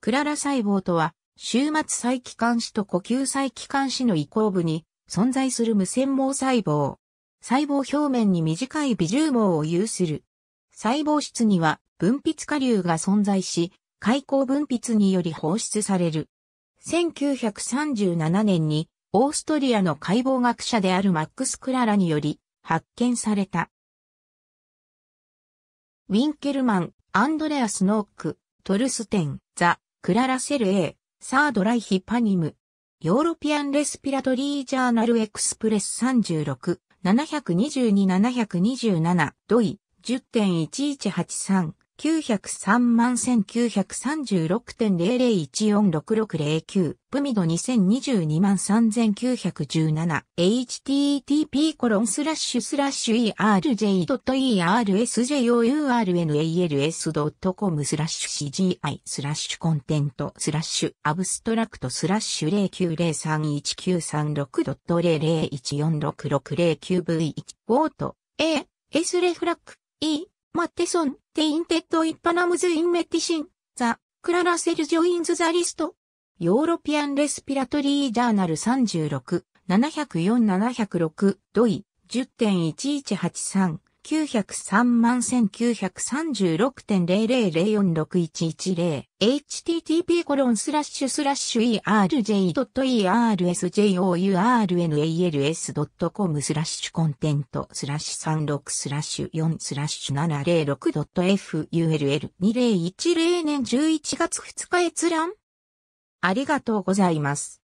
クララ細胞とは、終末細気管支と呼吸細気管支の移行部に存在する無線毛細胞。細胞表面に短い微重毛を有する。細胞質には分泌下流が存在し、開口分泌により放出される。1937年にオーストリアの解剖学者であるマックス・クララにより発見された。ウィンケルマン、アンドレアス・ノーク、トルステン、ザ・クララ・セル A、サード・ライヒ・パニム。ヨーロピアン・レスピラトリー・ジャーナル・エクスプレス36、722-727、ドイ、10.1183、903万1 9 3 6 0 0 1 4 6 6 0 9プミド2022万3917 http コロンスラッシュスラッシュ erj.ersjournals.com スラッシュ cgi スラッシュコンテントスラッシュアブストラクトスラッシュ0 9 0 3 1 9 3 6 0 0 0 1 4 6 6 0 9 v オート A S レフラック E マッテソン、テインテッド・イッパナムズ・イン・メティシン、ザ・クララセル・ジョインズ・ザ・リスト。ヨーロピアン・レスピラトリー・ジャーナル36、704-706、ドイ、10.1183。9 0 3 1936.00046110 http コロンスラッシュスラッシュ erj.ersjournals.com スラッシュコンテントスラッシュ36スラッシュ4スラッシュ7 0 6 f u l 2 0 1 0年11月2日閲覧ありがとうございます。